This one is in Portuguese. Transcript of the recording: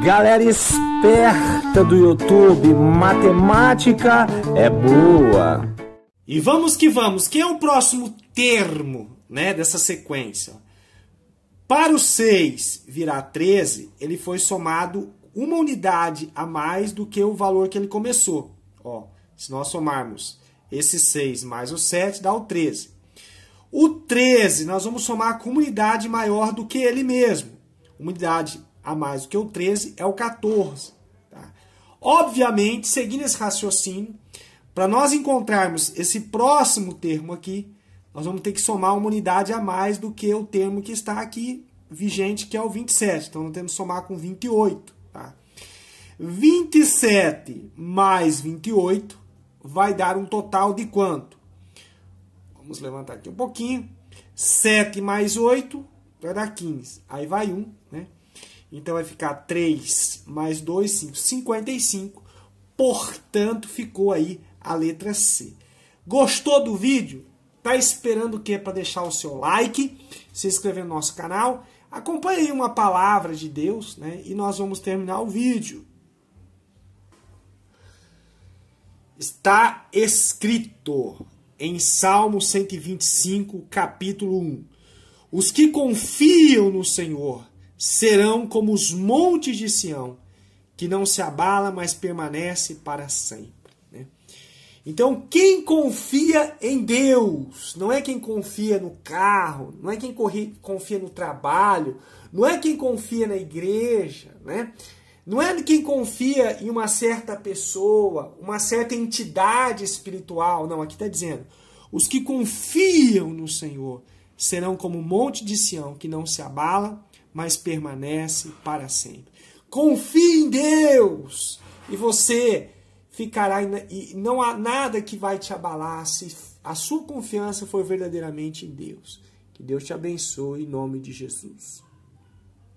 Galera esperta do YouTube, matemática é boa. E vamos que vamos, que é o próximo termo, né, dessa sequência? Para o 6 virar 13, ele foi somado uma unidade a mais do que o valor que ele começou. Ó, se nós somarmos esse 6 mais o 7, dá o 13. O 13 nós vamos somar com uma unidade maior do que ele mesmo. Uma unidade a mais do que o 13 é o 14. Tá? Obviamente, seguindo esse raciocínio, para nós encontrarmos esse próximo termo aqui, nós vamos ter que somar uma unidade a mais do que o termo que está aqui vigente, que é o 27. Então, nós temos que somar com 28. Tá? 27 mais 28 vai dar um total de quanto? Vamos levantar aqui um pouquinho. 7 mais 8 vai dar 15. Aí vai 1, né? Então vai ficar 3 mais 2, 5, 55. Portanto, ficou aí a letra C. Gostou do vídeo? Tá esperando o que para deixar o seu like, se inscrever no nosso canal? Acompanhe aí uma palavra de Deus, né? E nós vamos terminar o vídeo. Está escrito em Salmo 125, capítulo 1: Os que confiam no Senhor serão como os montes de Sião, que não se abala, mas permanece para sempre. Né? Então, quem confia em Deus, não é quem confia no carro, não é quem confia no trabalho, não é quem confia na igreja, né? Não é quem confia em uma certa pessoa, uma certa entidade espiritual. Não, aqui está dizendo: os que confiam no Senhor serão como o monte de Sião que não se abala, mas permanece para sempre. Confie em Deus e você ficará e não há nada que vai te abalar se a sua confiança for verdadeiramente em Deus. Que Deus te abençoe em nome de Jesus.